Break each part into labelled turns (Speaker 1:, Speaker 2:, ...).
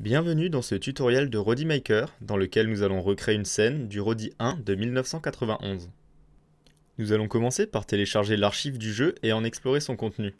Speaker 1: Bienvenue dans ce tutoriel de Rodi Maker dans lequel nous allons recréer une scène du Rodi 1 de 1991. Nous allons commencer par télécharger l'archive du jeu et en explorer son contenu.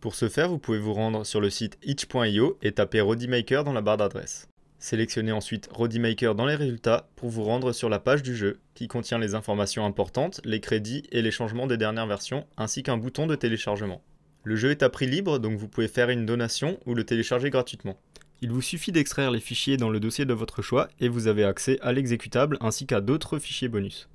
Speaker 1: Pour ce faire, vous pouvez vous rendre sur le site itch.io et taper Rodi Maker dans la barre d'adresse. Sélectionnez ensuite Rodi Maker dans les résultats pour vous rendre sur la page du jeu qui contient les informations importantes, les crédits et les changements des dernières versions ainsi qu'un bouton de téléchargement. Le jeu est à prix libre donc vous pouvez faire une donation ou le télécharger gratuitement. Il vous suffit d'extraire les fichiers dans le dossier de votre choix et vous avez accès à l'exécutable ainsi qu'à d'autres fichiers bonus.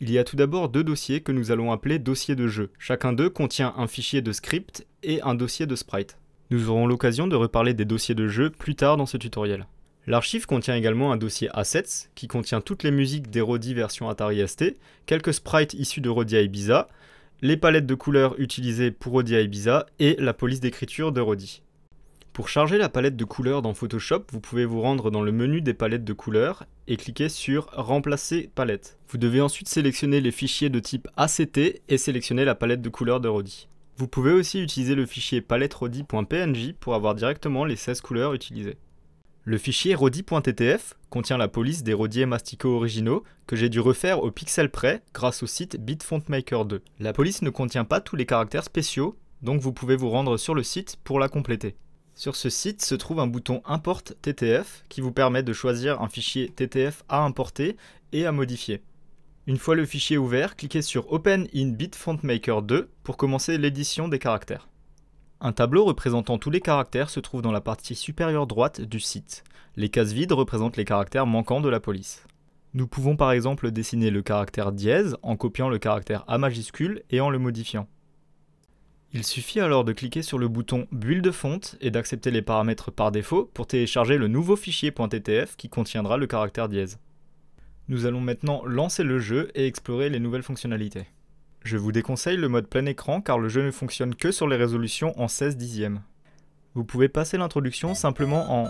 Speaker 1: Il y a tout d'abord deux dossiers que nous allons appeler dossiers de jeu. Chacun d'eux contient un fichier de script et un dossier de sprite. Nous aurons l'occasion de reparler des dossiers de jeu plus tard dans ce tutoriel. L'archive contient également un dossier Assets, qui contient toutes les musiques des Rodi version Atari ST, quelques sprites issus de Rodi Ibiza, les palettes de couleurs utilisées pour Rodi Ibiza et la police d'écriture de Rodi. Pour charger la palette de couleurs dans Photoshop, vous pouvez vous rendre dans le menu des palettes de couleurs et cliquer sur Remplacer palette. Vous devez ensuite sélectionner les fichiers de type ACT et sélectionner la palette de couleurs de Rodi. Vous pouvez aussi utiliser le fichier paletterodi.png pour avoir directement les 16 couleurs utilisées. Le fichier rodi.ttf contient la police des Rodi et Mastico originaux que j'ai dû refaire au pixel près grâce au site BitFontmaker 2. La police ne contient pas tous les caractères spéciaux, donc vous pouvez vous rendre sur le site pour la compléter. Sur ce site se trouve un bouton Import TTF qui vous permet de choisir un fichier TTF à importer et à modifier. Une fois le fichier ouvert, cliquez sur Open in BitFontmaker 2 pour commencer l'édition des caractères. Un tableau représentant tous les caractères se trouve dans la partie supérieure droite du site. Les cases vides représentent les caractères manquants de la police. Nous pouvons par exemple dessiner le caractère dièse en copiant le caractère A majuscule et en le modifiant. Il suffit alors de cliquer sur le bouton Build de fonte et d'accepter les paramètres par défaut pour télécharger le nouveau fichier .ttf qui contiendra le caractère dièse. Nous allons maintenant lancer le jeu et explorer les nouvelles fonctionnalités. Je vous déconseille le mode plein écran car le jeu ne fonctionne que sur les résolutions en 16 dixièmes. Vous pouvez passer l'introduction simplement en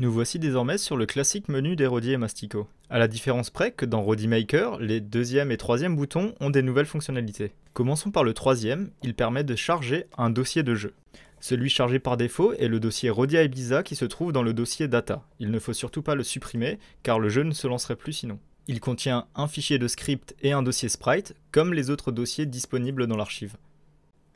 Speaker 1: nous voici désormais sur le classique menu des Rodi et Mastico. À la différence près que dans Rodi Maker, les deuxième et troisième boutons ont des nouvelles fonctionnalités. Commençons par le troisième, il permet de charger un dossier de jeu. Celui chargé par défaut est le dossier Rodia Ibiza qui se trouve dans le dossier Data. Il ne faut surtout pas le supprimer car le jeu ne se lancerait plus sinon. Il contient un fichier de script et un dossier sprite, comme les autres dossiers disponibles dans l'archive.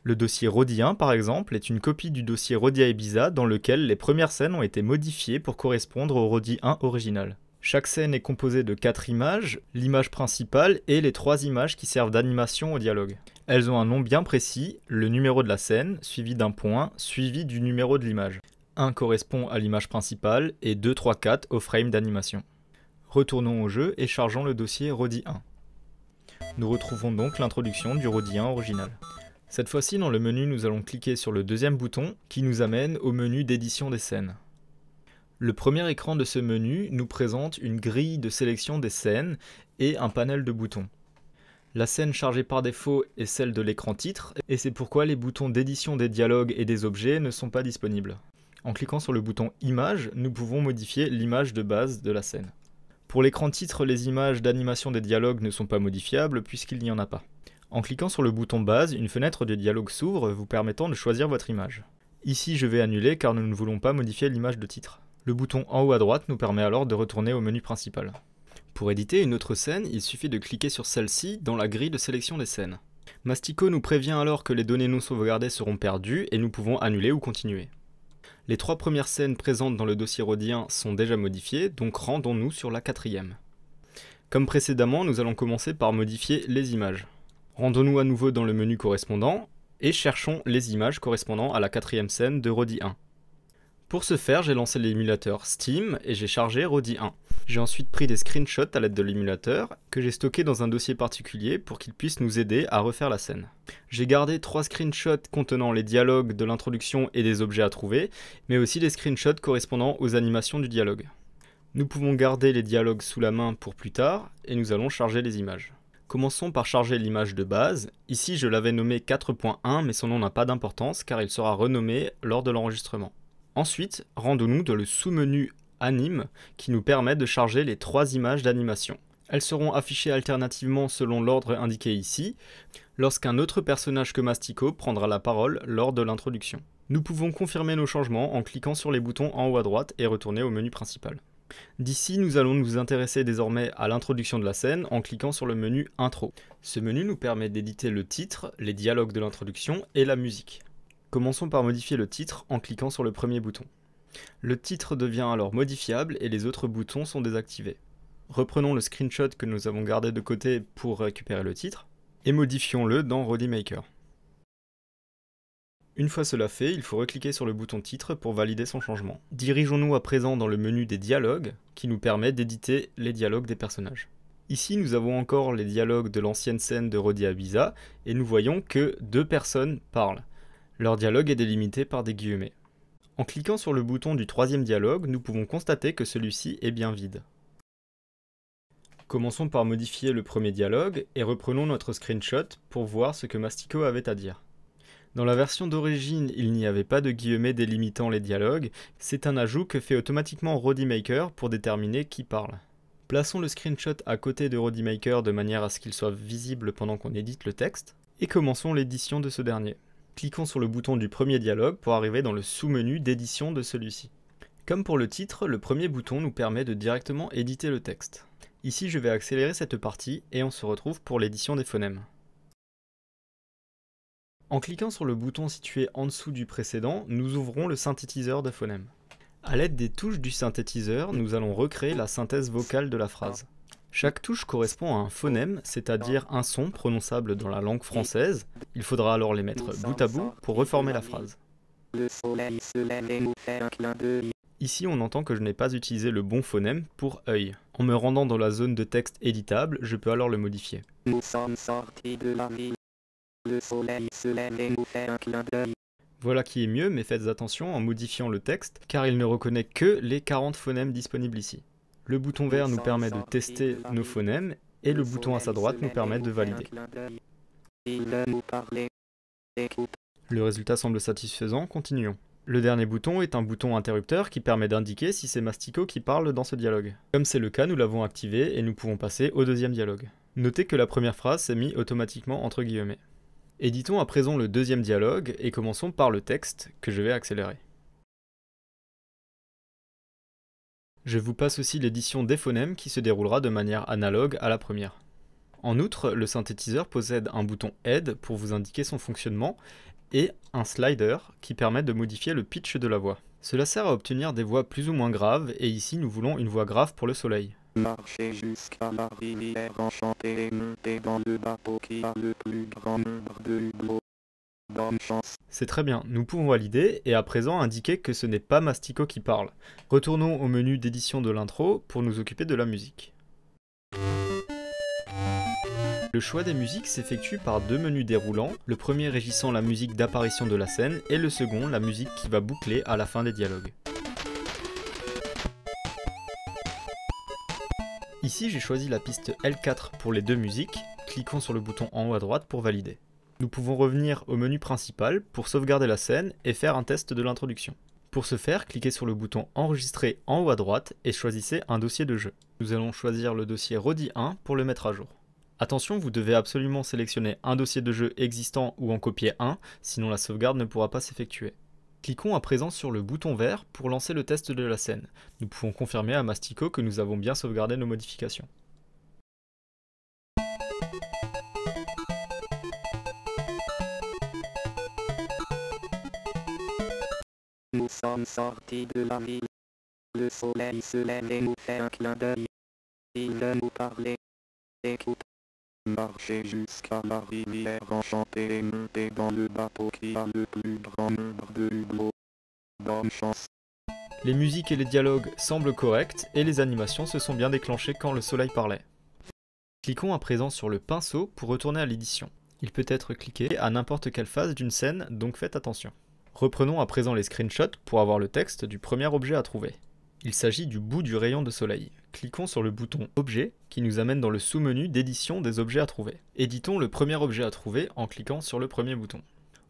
Speaker 1: Le dossier Rodi 1 par exemple, est une copie du dossier Rodia Ibiza dans lequel les premières scènes ont été modifiées pour correspondre au Rodi 1 original. Chaque scène est composée de quatre images, l'image principale et les trois images qui servent d'animation au dialogue. Elles ont un nom bien précis, le numéro de la scène, suivi d'un point, suivi du numéro de l'image. 1 correspond à l'image principale et 2, 3, 4 au frame d'animation. Retournons au jeu et chargeons le dossier Rodi 1. Nous retrouvons donc l'introduction du Rodi 1 original. Cette fois-ci, dans le menu, nous allons cliquer sur le deuxième bouton qui nous amène au menu d'édition des scènes. Le premier écran de ce menu nous présente une grille de sélection des scènes et un panel de boutons. La scène chargée par défaut est celle de l'écran titre, et c'est pourquoi les boutons d'édition des dialogues et des objets ne sont pas disponibles. En cliquant sur le bouton Image, nous pouvons modifier l'image de base de la scène. Pour l'écran titre, les images d'animation des dialogues ne sont pas modifiables puisqu'il n'y en a pas. En cliquant sur le bouton base, une fenêtre de dialogue s'ouvre vous permettant de choisir votre image. Ici je vais annuler car nous ne voulons pas modifier l'image de titre. Le bouton en haut à droite nous permet alors de retourner au menu principal. Pour éditer une autre scène, il suffit de cliquer sur celle-ci dans la grille de sélection des scènes. Mastico nous prévient alors que les données non sauvegardées seront perdues et nous pouvons annuler ou continuer. Les trois premières scènes présentes dans le dossier rodien sont déjà modifiées, donc rendons-nous sur la quatrième. Comme précédemment, nous allons commencer par modifier les images. Rendons-nous à nouveau dans le menu correspondant et cherchons les images correspondant à la quatrième scène de Rodi 1. Pour ce faire, j'ai lancé l'émulateur Steam et j'ai chargé Rodi 1. J'ai ensuite pris des screenshots à l'aide de l'émulateur que j'ai stocké dans un dossier particulier pour qu'il puisse nous aider à refaire la scène. J'ai gardé trois screenshots contenant les dialogues de l'introduction et des objets à trouver, mais aussi des screenshots correspondant aux animations du dialogue. Nous pouvons garder les dialogues sous la main pour plus tard et nous allons charger les images. Commençons par charger l'image de base. Ici, je l'avais nommé 4.1, mais son nom n'a pas d'importance car il sera renommé lors de l'enregistrement. Ensuite, rendons-nous dans le sous-menu Anime qui nous permet de charger les trois images d'animation. Elles seront affichées alternativement selon l'ordre indiqué ici, lorsqu'un autre personnage que Mastico prendra la parole lors de l'introduction. Nous pouvons confirmer nos changements en cliquant sur les boutons en haut à droite et retourner au menu principal. D'ici, nous allons nous intéresser désormais à l'introduction de la scène en cliquant sur le menu Intro. Ce menu nous permet d'éditer le titre, les dialogues de l'introduction et la musique. Commençons par modifier le titre en cliquant sur le premier bouton. Le titre devient alors modifiable et les autres boutons sont désactivés. Reprenons le screenshot que nous avons gardé de côté pour récupérer le titre et modifions-le dans Maker ». Une fois cela fait, il faut recliquer sur le bouton titre pour valider son changement. Dirigeons-nous à présent dans le menu des dialogues, qui nous permet d'éditer les dialogues des personnages. Ici, nous avons encore les dialogues de l'ancienne scène de Rodi Abiza, et nous voyons que deux personnes parlent. Leur dialogue est délimité par des guillemets. En cliquant sur le bouton du troisième dialogue, nous pouvons constater que celui-ci est bien vide. Commençons par modifier le premier dialogue et reprenons notre screenshot pour voir ce que Mastico avait à dire. Dans la version d'origine, il n'y avait pas de guillemets délimitant les dialogues, c'est un ajout que fait automatiquement Rodimaker pour déterminer qui parle. Plaçons le screenshot à côté de Rodimaker de manière à ce qu'il soit visible pendant qu'on édite le texte, et commençons l'édition de ce dernier. Cliquons sur le bouton du premier dialogue pour arriver dans le sous-menu d'édition de celui-ci. Comme pour le titre, le premier bouton nous permet de directement éditer le texte. Ici je vais accélérer cette partie et on se retrouve pour l'édition des phonèmes. En cliquant sur le bouton situé en dessous du précédent, nous ouvrons le synthétiseur de phonèmes. A l'aide des touches du synthétiseur, nous allons recréer la synthèse vocale de la phrase. Chaque touche correspond à un phonème, c'est-à-dire un son prononçable dans la langue française. Il faudra alors les mettre bout à bout pour reformer la phrase. Ici, on entend que je n'ai pas utilisé le bon phonème pour œil. En me rendant dans la zone de texte éditable, je peux alors le modifier. Nous sommes de voilà qui est mieux, mais faites attention en modifiant le texte, car il ne reconnaît que les 40 phonèmes disponibles ici. Le bouton vert nous permet de tester nos phonèmes, et le bouton à sa droite nous permet de valider. Le résultat semble satisfaisant, continuons. Le dernier bouton est un bouton interrupteur qui permet d'indiquer si c'est Mastico qui parle dans ce dialogue. Comme c'est le cas, nous l'avons activé et nous pouvons passer au deuxième dialogue. Notez que la première phrase s'est mise automatiquement entre guillemets. Éditons à présent le deuxième dialogue et commençons par le texte que je vais accélérer. Je vous passe aussi l'édition des phonèmes qui se déroulera de manière analogue à la première. En outre, le synthétiseur possède un bouton Aide pour vous indiquer son fonctionnement et un slider qui permet de modifier le pitch de la voix. Cela sert à obtenir des voix plus ou moins graves et ici nous voulons une voix grave pour le soleil marcher jusqu'à la rivière enchantée et dans le bateau qui a le plus grand nombre de Bonne chance. C'est très bien, nous pouvons valider et à présent indiquer que ce n'est pas Mastico qui parle. Retournons au menu d'édition de l'intro pour nous occuper de la musique. Le choix des musiques s'effectue par deux menus déroulants, le premier régissant la musique d'apparition de la scène et le second la musique qui va boucler à la fin des dialogues. Ici, j'ai choisi la piste L4 pour les deux musiques, cliquons sur le bouton en haut à droite pour valider. Nous pouvons revenir au menu principal pour sauvegarder la scène et faire un test de l'introduction. Pour ce faire, cliquez sur le bouton Enregistrer en haut à droite et choisissez un dossier de jeu. Nous allons choisir le dossier redit 1 pour le mettre à jour. Attention, vous devez absolument sélectionner un dossier de jeu existant ou en copier un, sinon la sauvegarde ne pourra pas s'effectuer. Cliquons à présent sur le bouton vert pour lancer le test de la scène. Nous pouvons confirmer à Mastico que nous avons bien sauvegardé nos modifications. Nous sommes sortis de la ville. Le soleil se lève et nous fait un clin d'œil. Il veut nous parler jusqu'à la rivière enchantée dans le qui le plus grand nombre de Les musiques et les dialogues semblent corrects et les animations se sont bien déclenchées quand le soleil parlait. Cliquons à présent sur le pinceau pour retourner à l'édition. Il peut être cliqué à n'importe quelle phase d'une scène, donc faites attention. Reprenons à présent les screenshots pour avoir le texte du premier objet à trouver. Il s'agit du bout du rayon de soleil cliquons sur le bouton Objet qui nous amène dans le sous-menu d'édition des objets à trouver. Éditons le premier objet à trouver en cliquant sur le premier bouton.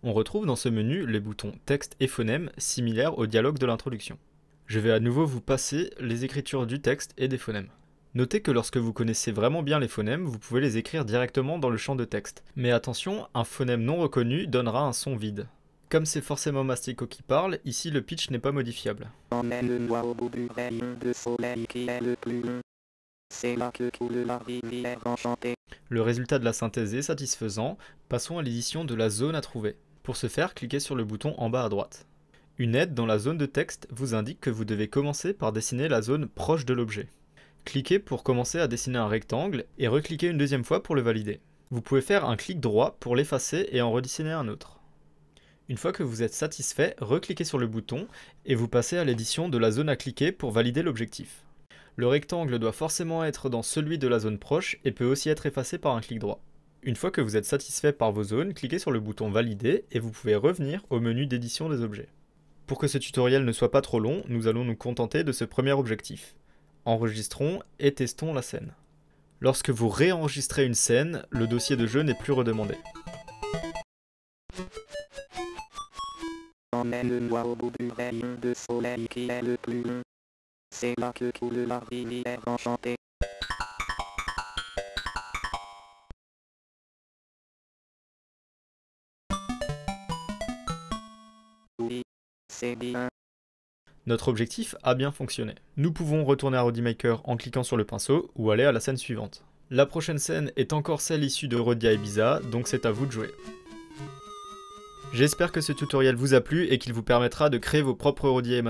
Speaker 1: On retrouve dans ce menu les boutons Texte et Phonème similaires au dialogue de l'introduction. Je vais à nouveau vous passer les écritures du texte et des phonèmes. Notez que lorsque vous connaissez vraiment bien les phonèmes, vous pouvez les écrire directement dans le champ de texte. Mais attention, un phonème non reconnu donnera un son vide. Comme c'est forcément Mastico qui parle, ici le pitch n'est pas modifiable. le Le résultat de la synthèse est satisfaisant. Passons à l'édition de la zone à trouver. Pour ce faire, cliquez sur le bouton en bas à droite. Une aide dans la zone de texte vous indique que vous devez commencer par dessiner la zone proche de l'objet. Cliquez pour commencer à dessiner un rectangle et recliquez une deuxième fois pour le valider. Vous pouvez faire un clic droit pour l'effacer et en redessiner un autre. Une fois que vous êtes satisfait, recliquez sur le bouton et vous passez à l'édition de la zone à cliquer pour valider l'objectif. Le rectangle doit forcément être dans celui de la zone proche et peut aussi être effacé par un clic droit. Une fois que vous êtes satisfait par vos zones, cliquez sur le bouton Valider et vous pouvez revenir au menu d'édition des objets. Pour que ce tutoriel ne soit pas trop long, nous allons nous contenter de ce premier objectif. Enregistrons et testons la scène. Lorsque vous réenregistrez une scène, le dossier de jeu n'est plus redemandé. emmène au bout du rayon de soleil qui est le plus C'est là que coule la rivière enchantée. Oui, c'est bien. Notre objectif a bien fonctionné. Nous pouvons retourner à Maker en cliquant sur le pinceau ou aller à la scène suivante. La prochaine scène est encore celle issue de Rodia Ibiza, donc c'est à vous de jouer. J'espère que ce tutoriel vous a plu et qu'il vous permettra de créer vos propres rodiers et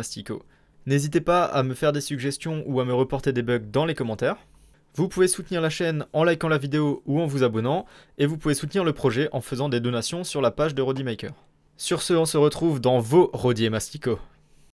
Speaker 1: N'hésitez pas à me faire des suggestions ou à me reporter des bugs dans les commentaires. Vous pouvez soutenir la chaîne en likant la vidéo ou en vous abonnant, et vous pouvez soutenir le projet en faisant des donations sur la page de Rodimaker. Sur ce, on se retrouve dans vos rodiers masticaux